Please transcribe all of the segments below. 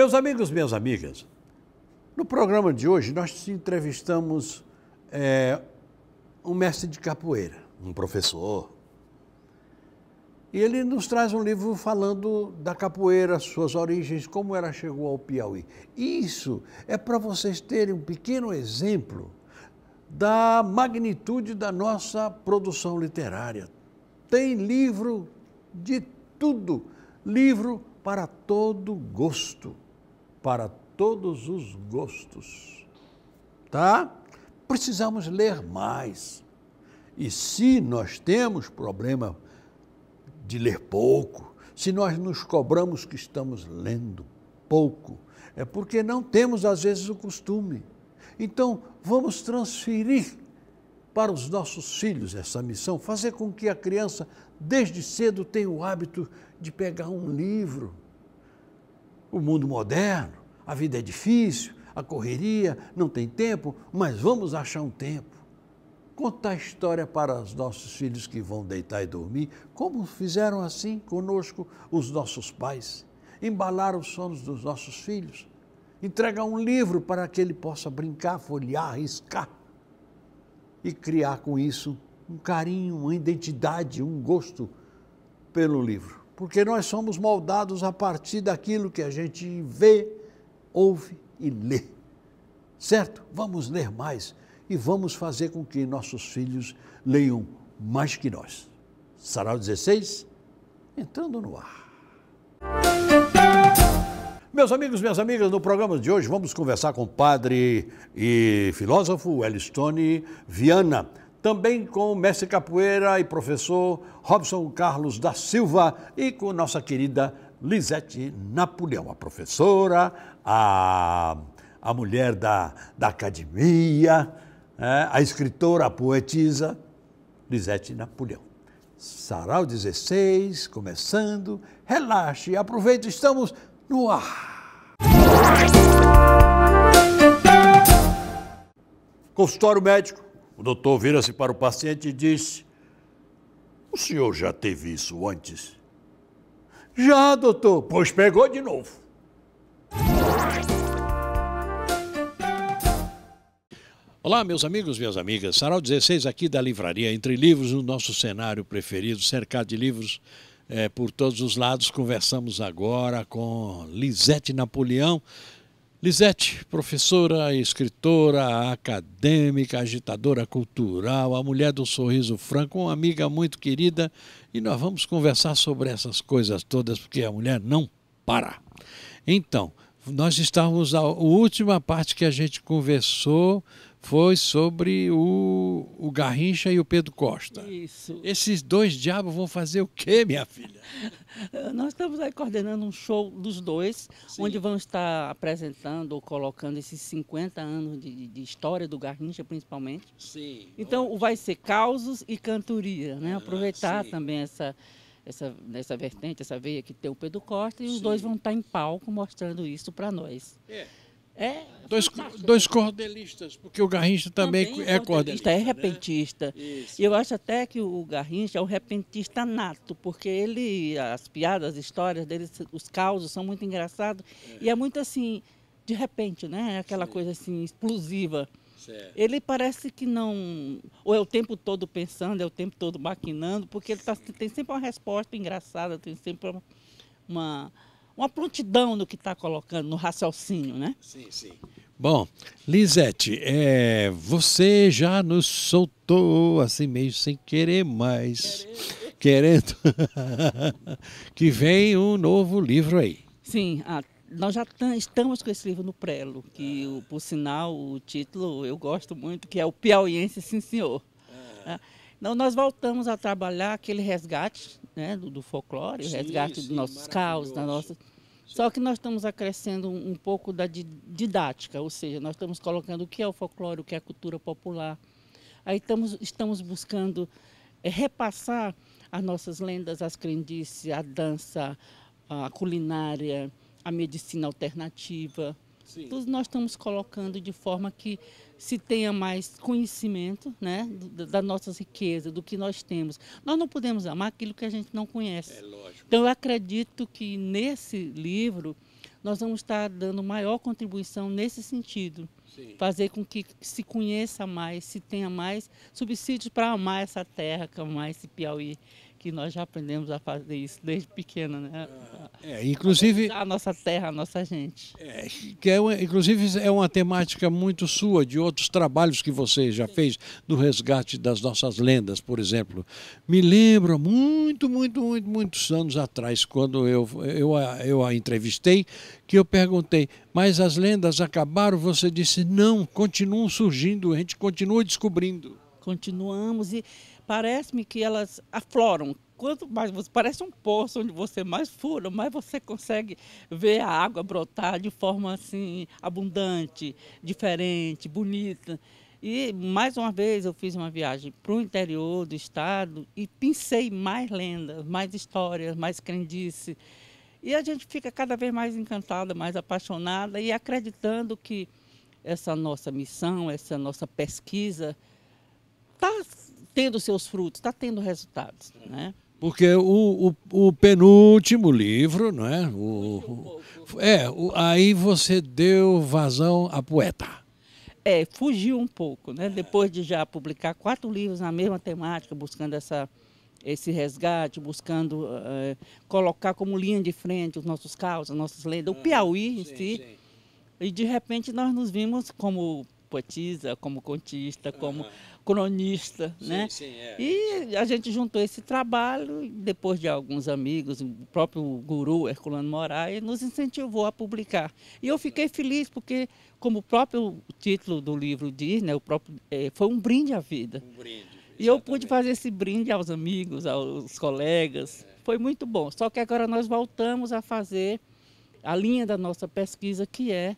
Meus amigos, minhas amigas, no programa de hoje nós entrevistamos é, um mestre de capoeira. Um professor. E ele nos traz um livro falando da capoeira, suas origens, como ela chegou ao Piauí. Isso é para vocês terem um pequeno exemplo da magnitude da nossa produção literária. Tem livro de tudo, livro para todo gosto para todos os gostos. Tá? Precisamos ler mais. E se nós temos problema de ler pouco, se nós nos cobramos que estamos lendo pouco, é porque não temos às vezes o costume. Então, vamos transferir para os nossos filhos essa missão, fazer com que a criança desde cedo tenha o hábito de pegar um livro, o mundo moderno, a vida é difícil, a correria, não tem tempo, mas vamos achar um tempo. Contar a história para os nossos filhos que vão deitar e dormir, como fizeram assim conosco os nossos pais. Embalar os sonhos dos nossos filhos, entregar um livro para que ele possa brincar, folhear, riscar e criar com isso um carinho, uma identidade, um gosto pelo livro porque nós somos moldados a partir daquilo que a gente vê, ouve e lê. Certo? Vamos ler mais e vamos fazer com que nossos filhos leiam mais que nós. Sarau 16, entrando no ar. Meus amigos, minhas amigas, no programa de hoje vamos conversar com o padre e filósofo Elistone Viana também com o mestre capoeira e professor Robson Carlos da Silva e com nossa querida Lisete Napoleão, a professora, a, a mulher da, da academia, é, a escritora, a poetisa, Lisete Napoleão. Sarau 16, começando. Relaxe, aproveite, estamos no ar. Consultório médico o doutor vira-se para o paciente e diz: O senhor já teve isso antes? Já, doutor. Pois pegou de novo. Olá, meus amigos, minhas amigas. Sarau 16 aqui da Livraria Entre Livros, o nosso cenário preferido, cercado de livros é, por todos os lados. Conversamos agora com Lisete Napoleão, Lisete, professora, escritora, acadêmica, agitadora cultural, a mulher do sorriso franco, uma amiga muito querida, e nós vamos conversar sobre essas coisas todas, porque a mulher não para. Então, nós estávamos a última parte que a gente conversou foi sobre o o, Garrincha e o Pedro Costa. Isso. Esses dois diabos vão fazer o quê, minha filha? Nós estamos aí coordenando um show dos dois, Sim. onde vão estar apresentando ou colocando esses 50 anos de, de história do Garrincha, principalmente. Sim. Então, ótimo. vai ser causos e cantoria, né? Ah, Aproveitar sim. também essa essa, essa vertente, essa veia que tem o Pedro Costa, e os Sim. dois vão estar em palco mostrando isso para nós. É. É, é. Dois, dois cordelistas, porque o Garrincha também, também é, é cordelista. É repentista. Né? E eu acho até que o Garrincha é o repentista nato, porque ele, as piadas, as histórias dele, os causos são muito engraçados. É. E é muito assim, de repente, né? Aquela Sim. coisa assim, explosiva. Certo. Ele parece que não. Ou é o tempo todo pensando, é o tempo todo maquinando, porque ele tá, tem sempre uma resposta engraçada, tem sempre uma, uma uma prontidão no que está colocando, no raciocínio, né? Sim, sim. Bom, Lisete, é, você já nos soltou assim mesmo sem querer mais, querendo que vem um novo livro aí. Sim, a nós já estamos com esse livro no prelo, que o, por sinal o título eu gosto muito, que é o Piauiense Sim Senhor. Então nós voltamos a trabalhar aquele resgate né, do, do folclore, sim, o resgate sim, dos nossos caos, da nossa só que nós estamos acrescendo um pouco da didática, ou seja, nós estamos colocando o que é o folclore, o que é a cultura popular. Aí estamos, estamos buscando eh, repassar as nossas lendas, as crendices, a dança, a culinária, a medicina alternativa. Sim. Todos nós estamos colocando de forma que se tenha mais conhecimento né, da nossas riquezas do que nós temos. Nós não podemos amar aquilo que a gente não conhece. É lógico. Então, eu acredito que nesse livro nós vamos estar dando maior contribuição nesse sentido. Sim. Fazer com que se conheça mais, se tenha mais subsídios para amar essa terra, que amar é esse Piauí que nós já aprendemos a fazer isso desde pequena, né? É, é inclusive a nossa terra, a nossa gente. É, que é uma, inclusive é uma temática muito sua de outros trabalhos que você já Sim. fez do resgate das nossas lendas, por exemplo. Me lembro muito, muito, muito, muitos anos atrás, quando eu eu a, eu a entrevistei, que eu perguntei: mas as lendas acabaram? Você disse não, continuam surgindo, a gente continua descobrindo. Continuamos e parece-me que elas afloram. Quanto mais você parece um poço onde você mais fura, mais você consegue ver a água brotar de forma assim abundante, diferente, bonita. E mais uma vez eu fiz uma viagem para o interior do estado e pensei mais lendas, mais histórias, mais crendice. E a gente fica cada vez mais encantada, mais apaixonada e acreditando que essa nossa missão, essa nossa pesquisa está tendo seus frutos, está tendo resultados. Né? Porque o, o, o, penúltimo livro, não é? O, é, aí você deu vazão a poeta. É, fugiu um pouco, né? Depois de já publicar quatro livros na mesma temática, buscando essa, esse resgate, buscando é, colocar como linha de frente os nossos causas as nossas lendas, o ah, Piauí em sim, si. Sim. E de repente nós nos vimos como poetisa, como contista, como uhum cronista, sim, né? Sim, é. E é. a gente juntou esse trabalho, depois de alguns amigos, o próprio guru Herculano Moraes nos incentivou a publicar. E eu fiquei feliz porque, como o próprio título do livro diz, né, o próprio, é, foi um brinde à vida. Um brinde. E eu pude fazer esse brinde aos amigos, aos colegas. É. Foi muito bom. Só que agora nós voltamos a fazer a linha da nossa pesquisa, que é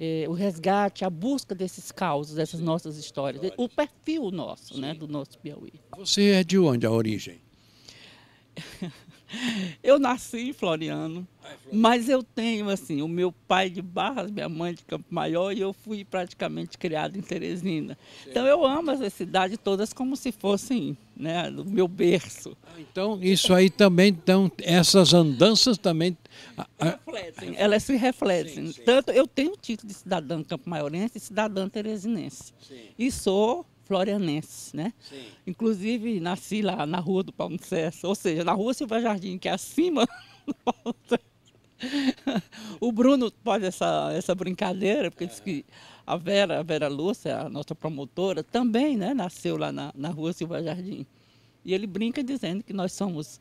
eh, o resgate, a busca desses causos, dessas Sim. nossas histórias, o perfil nosso, né, Sim. né, do nosso Piauí. Você é de onde a origem? Eu nasci ah, em Floriano, mas eu tenho, assim, o meu pai de Barras, minha mãe de Campo Maior, e eu fui praticamente criado em Teresina. Então eu amo essas cidades todas como se fossem né, do meu berço. Ah, então, isso aí também, então, essas andanças também. Refletem, elas se refletem. Sim, sim. Tanto eu tenho o título de cidadã campo-maiorense e cidadã teresinense. Sim. E sou florianense, né? Sim. Inclusive, nasci lá na rua do Palmo César, ou seja, na rua Silva Jardim, que é acima do Palmo César. O Bruno faz essa, essa brincadeira, porque uhum. diz que a Vera, a Vera Lúcia, a nossa promotora, também né, nasceu lá na, na rua Silva Jardim. E ele brinca dizendo que nós somos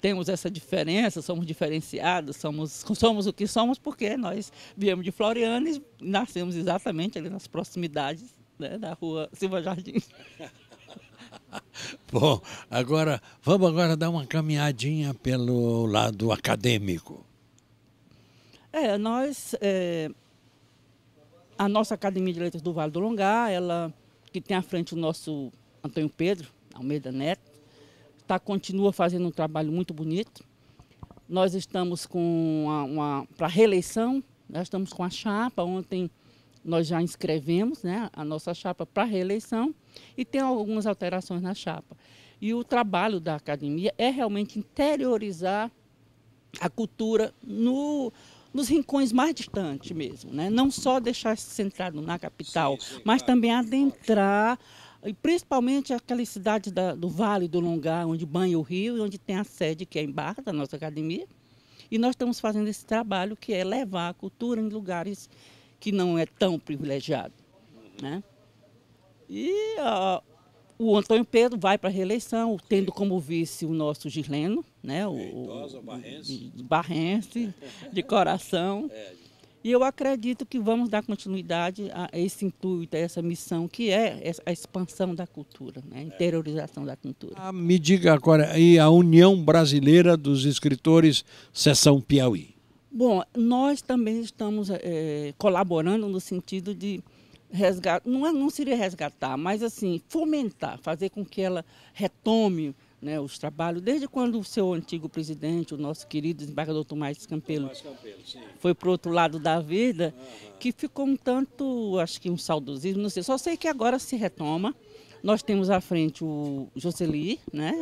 temos essa diferença, somos diferenciados, somos, somos o que somos, porque nós viemos de Florianes, nascemos exatamente ali nas proximidades né, da rua Silva Jardim. Bom, agora vamos agora dar uma caminhadinha pelo lado acadêmico. É, nós é, a nossa Academia de Letras do Vale do Longar, ela que tem à frente o nosso Antônio Pedro Almeida Neto, tá continua fazendo um trabalho muito bonito. Nós estamos com uma, uma para reeleição, nós né, estamos com a chapa ontem nós já inscrevemos né, a nossa chapa para reeleição e tem algumas alterações na chapa. E o trabalho da academia é realmente interiorizar a cultura no, nos rincões mais distantes mesmo, né? não só deixar centrado na capital, sim, sim, mas claro. também adentrar, e principalmente aquelas cidades da, do Vale do Longar, onde banha o rio e onde tem a sede que é em Barra, da nossa academia. E nós estamos fazendo esse trabalho que é levar a cultura em lugares que não é tão privilegiado. Né? E o Antônio Pedro vai para a reeleição, tendo como vice o nosso Gileno, né? o, Feitosa, é, é barrense. barrense, de coração. É, e eu acredito que vamos dar continuidade a esse intuito, a essa missão, que é a expansão da cultura, né? a interiorização da cultura. Ah, me diga agora, e a União Brasileira dos Escritores, Sessão Piauí? Bom, nós também estamos é, colaborando no sentido de resgatar, não, é, não seria resgatar, mas assim, fomentar, fazer com que ela retome né, os trabalhos, desde quando o seu antigo presidente, o nosso querido desembargador Tomás Campelo, foi para o outro lado da vida, uhum. que ficou um tanto, acho que um saudosismo, não sei, só sei que agora se retoma. Nós temos à frente o Joseli né,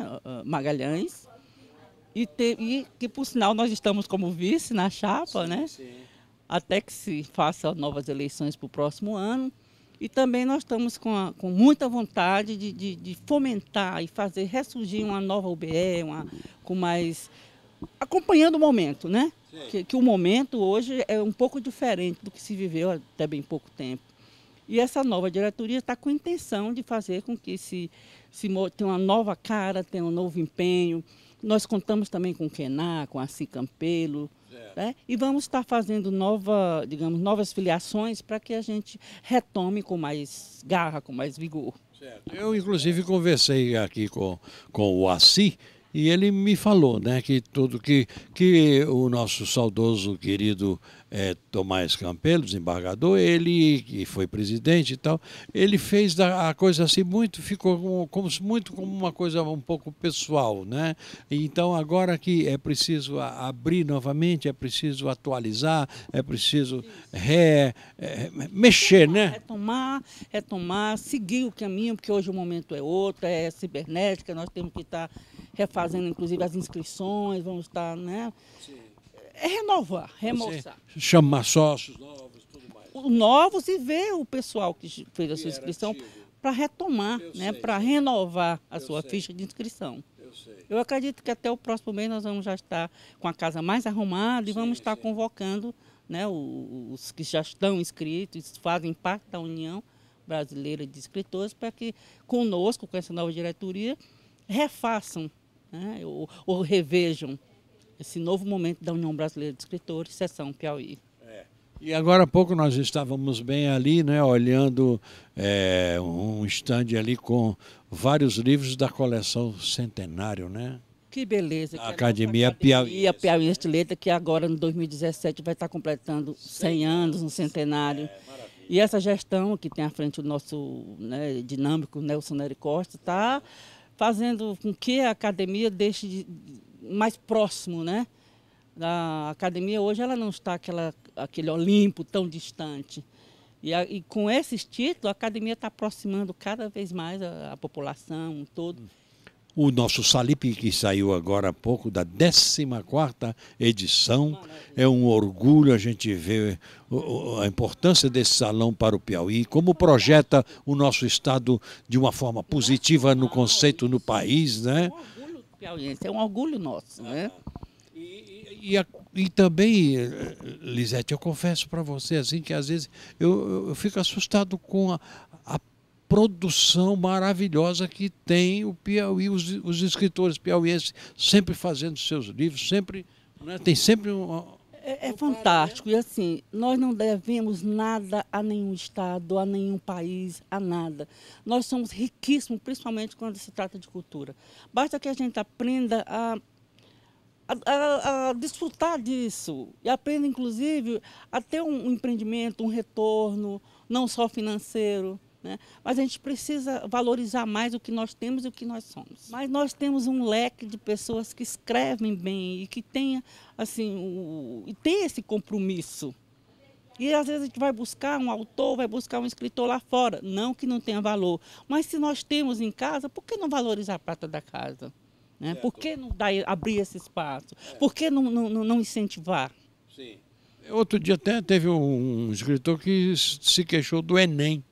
Magalhães, e, te, e, que, por sinal, nós estamos como vice na chapa, sim, né? Sim. Até que se façam novas eleições para o próximo ano. E também nós estamos com, a, com muita vontade de, de, de, fomentar e fazer ressurgir uma nova UBE, uma, com mais. acompanhando o momento, né? Que, que, o momento hoje é um pouco diferente do que se viveu até bem pouco tempo. E essa nova diretoria está com intenção de fazer com que se, se tenha uma nova cara, tenha um novo empenho nós contamos também com o Quená, com a Cicampelo, né? e vamos estar fazendo nova, digamos, novas filiações para que a gente retome com mais garra, com mais vigor. Certo. Eu, inclusive, conversei aqui com, com o ACI, e ele me falou, né, que tudo que, que o nosso saudoso querido é, Tomás Campelo, desembargador, ele que foi presidente e tal, ele fez a, coisa assim muito, ficou como, como, muito como uma coisa um pouco pessoal, né? Então agora que é preciso abrir novamente, é preciso atualizar, é preciso re, é, mexer, né? retomar, né? É tomar, é tomar, seguir o caminho, porque hoje o momento é outro, é cibernética, nós temos que estar refazendo inclusive as inscrições, vamos estar, tá, né? Sim. É renovar, remoçar. Você chamar sócios novos, tudo mais. Novos e ver o pessoal que fez a sua inscrição para retomar, Eu né? Para renovar a Eu sua sei. ficha de inscrição. Eu acredito que até o próximo mês nós vamos já estar com a casa mais arrumada e vamos estar sim. convocando né, os que já estão inscritos, fazem parte da União Brasileira de Escritores, para que conosco, com essa nova diretoria, refaçam né, ou, ou revejam esse novo momento da União Brasileira de Escritores, Sessão Piauí. É. E agora há pouco nós estávamos bem ali, né, olhando é, um estande ali com vários livros da coleção Centenário, né? Que beleza. Que é Academia, Academia Piauí. A Piauí Estileta, que agora em 2017 vai estar completando 100 anos, um centenário. É, e essa gestão que tem à frente o nosso né, dinâmico Nelson Nery Costa está... É fazendo com que a academia deixe de, mais próximo, né? A academia hoje ela não está aquela, aquele Olimpo tão distante. E, a, e com esses títulos, a academia está aproximando cada vez mais a, a população toda. Uhum o nosso Salip que saiu agora há pouco, da 14 edição. É um orgulho a gente ver a importância desse salão para o Piauí, como projeta o nosso Estado de uma forma positiva no conceito no país, né? É piauiense, é um orgulho nosso, né? E, e, e, também, eh, eh, Lisete, eu confesso para você assim que às vezes eu, eu, eu fico assustado com a, produção maravilhosa que tem o Piauí, os, os escritores piauienses sempre fazendo seus livros, sempre né, tem sempre um. É, é fantástico. E assim, nós não devemos nada a nenhum Estado, a nenhum país, a nada. Nós somos riquíssimos, principalmente quando se trata de cultura. Basta que a gente aprenda a a, a, a, desfrutar disso e aprenda, inclusive, a ter um, um empreendimento, um retorno, não só financeiro. Né? Mas a gente precisa valorizar mais o que nós temos e o que nós somos. Mas nós temos um leque de pessoas que escrevem bem e que têm assim, o, e tem esse compromisso. E às vezes a gente vai buscar um autor, vai buscar um escritor lá fora. Não que não tenha valor, mas se nós temos em casa, por que não valorizar a prata da casa? Né? É, é. Por que não dar, abrir esse espaço? Por que não, não, não incentivar? Sim. Outro dia até teve um escritor que se queixou do Enem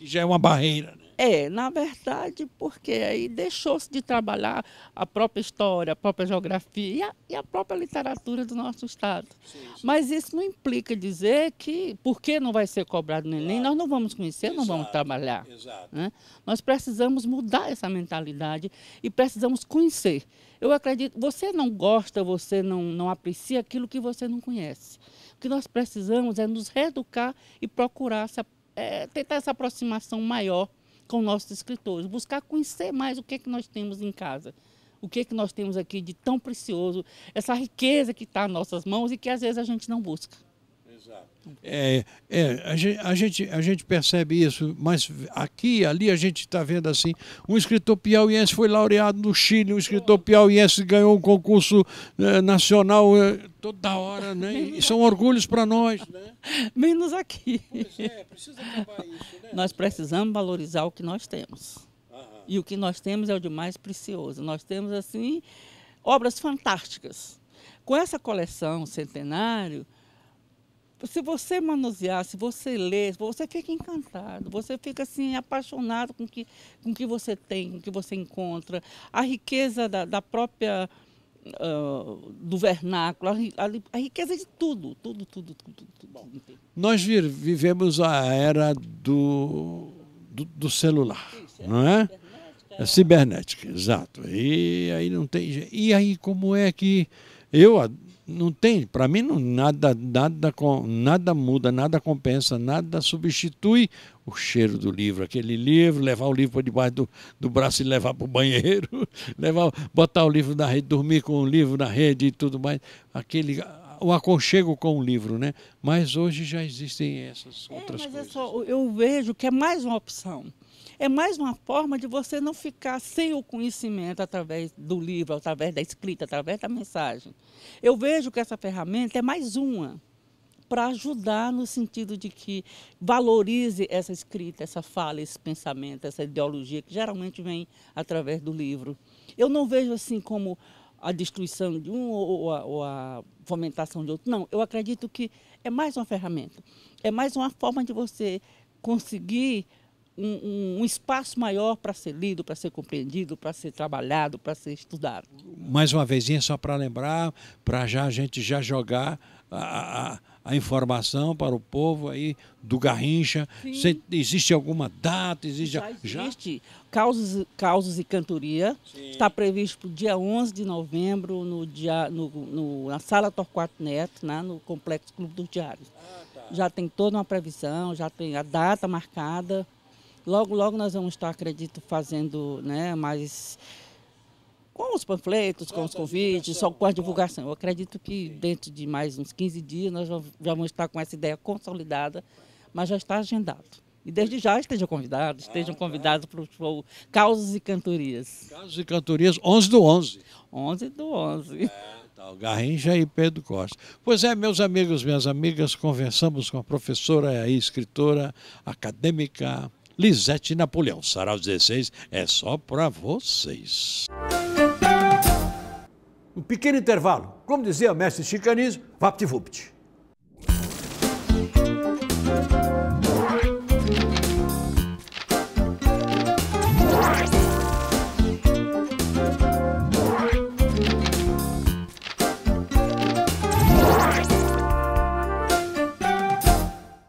que já é uma barreira. Né? É, na verdade, porque aí deixou-se de trabalhar a própria história, a própria geografia e a, e a própria literatura do nosso Estado. Sim, sim. Mas isso não implica dizer que, porque não vai ser cobrado no Enem, claro. nós não vamos conhecer, exato, não vamos trabalhar. Né? Nós precisamos mudar essa mentalidade e precisamos conhecer. Eu acredito, você não gosta, você não, não aprecia aquilo que você não conhece. O que nós precisamos é nos reeducar e procurar se aprofundar é, tentar essa aproximação maior com nossos escritores, buscar conhecer mais o que é que nós temos em casa, o que é que nós temos aqui de tão precioso, essa riqueza que está em nossas mãos e que às vezes a gente não busca. É, é a, gente, a, gente, a gente percebe isso, mas aqui ali a gente está vendo assim: um escritor piauiense foi laureado no Chile, um escritor piauiense ganhou um concurso né, nacional é, toda hora, né? E são orgulhos para nós. Né? Menos aqui. É, isso, né? Nós precisamos valorizar o que nós temos. Aham. E o que nós temos é o de mais precioso. Nós temos, assim, obras fantásticas. Com essa coleção centenário se você manusear, se você ler, você fica encantado, você fica assim apaixonado com que, o com que você tem, com o que você encontra, a riqueza da, da própria uh, do vernáculo, a, a, a, riqueza de tudo, tudo, tudo, tudo. tudo. Bom, nós vivemos a era do, do, do celular, Isso, é não é? cibernética, é, é cibernética exato. E aí não tem. E aí como é que eu não tem, para mim não, nada, nada, nada muda, nada compensa, nada substitui o cheiro do livro, aquele livro, levar o livro para debaixo do, do braço e levar para o banheiro, levar, botar o livro na rede, dormir com o livro na rede e tudo mais, aquele o aconchego com o livro, né? Mas hoje já existem essas é, outras é, mas coisas. Eu, só, eu vejo que é mais uma opção. É mais uma forma de você não ficar sem o conhecimento através do livro, através da escrita, através da mensagem. Eu vejo que essa ferramenta é mais uma para ajudar no sentido de que valorize essa escrita, essa fala, esse pensamento, essa ideologia que geralmente vem através do livro. Eu não vejo assim como a destruição de um ou a, ou a, fomentação de outro. Não, eu acredito que é mais uma ferramenta, é mais uma forma de você conseguir um, um, espaço maior para ser lido, para ser compreendido, para ser trabalhado, para ser estudado. Mais uma vezinha, só para lembrar, para já a gente já jogar a, a, a, informação para o povo aí do Garrincha? Se, existe alguma data? Existe, já existe. Já? Causos, causos e Cantoria. Sim. Está previsto para o dia 11 de novembro no dia, no, no, na Sala Torquato Neto, né, no Complexo Clube dos Diários. Ah, tá. Já tem toda uma previsão, já tem a data marcada. Logo, logo nós vamos estar, acredito, fazendo né, mais com os panfletos, com os convites, só com a divulgação. Eu acredito que dentro de mais uns 15 dias nós vamos estar com essa ideia consolidada, mas já está agendado. E desde já estejam convidados estejam convidados para o show causas e Cantorias. causas e Cantorias, 11 do 11. 11 do 11. É. Natal, tá Garrincha e Pedro Costa. Pois é, meus amigos, minhas amigas, conversamos com a professora e escritora acadêmica Lisete Napoleão. Sarau 16 é só para vocês. Um pequeno intervalo. Como dizia o mestre Chicanismo, vapt-vupt.